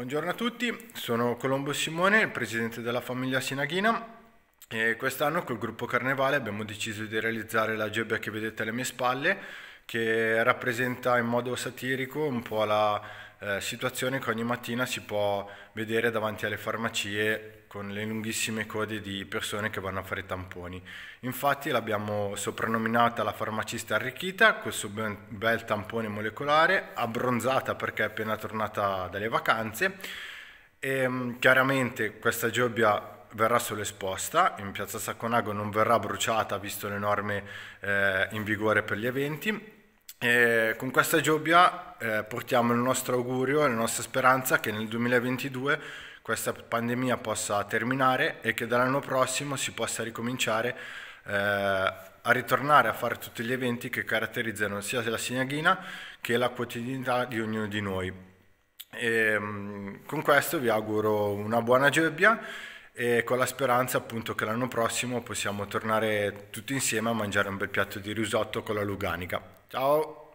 Buongiorno a tutti, sono Colombo Simone, il presidente della famiglia Sinaghina e quest'anno col gruppo Carnevale abbiamo deciso di realizzare la gebbia che vedete alle mie spalle che rappresenta in modo satirico un po' la eh, situazione che ogni mattina si può vedere davanti alle farmacie con le lunghissime code di persone che vanno a fare i tamponi. Infatti l'abbiamo soprannominata la farmacista arricchita, questo bel tampone molecolare, abbronzata perché è appena tornata dalle vacanze. E, ehm, chiaramente questa giobbia verrà solo esposta, in piazza Sacconago non verrà bruciata visto le norme eh, in vigore per gli eventi e con questa gioia eh, portiamo il nostro augurio e la nostra speranza che nel 2022 questa pandemia possa terminare e che dall'anno prossimo si possa ricominciare eh, a ritornare a fare tutti gli eventi che caratterizzano sia la Signaghina che la quotidianità di ognuno di noi. E, ehm, con questo vi auguro una buona gioia e con la speranza appunto che l'anno prossimo possiamo tornare tutti insieme a mangiare un bel piatto di risotto con la Luganica. Ciao!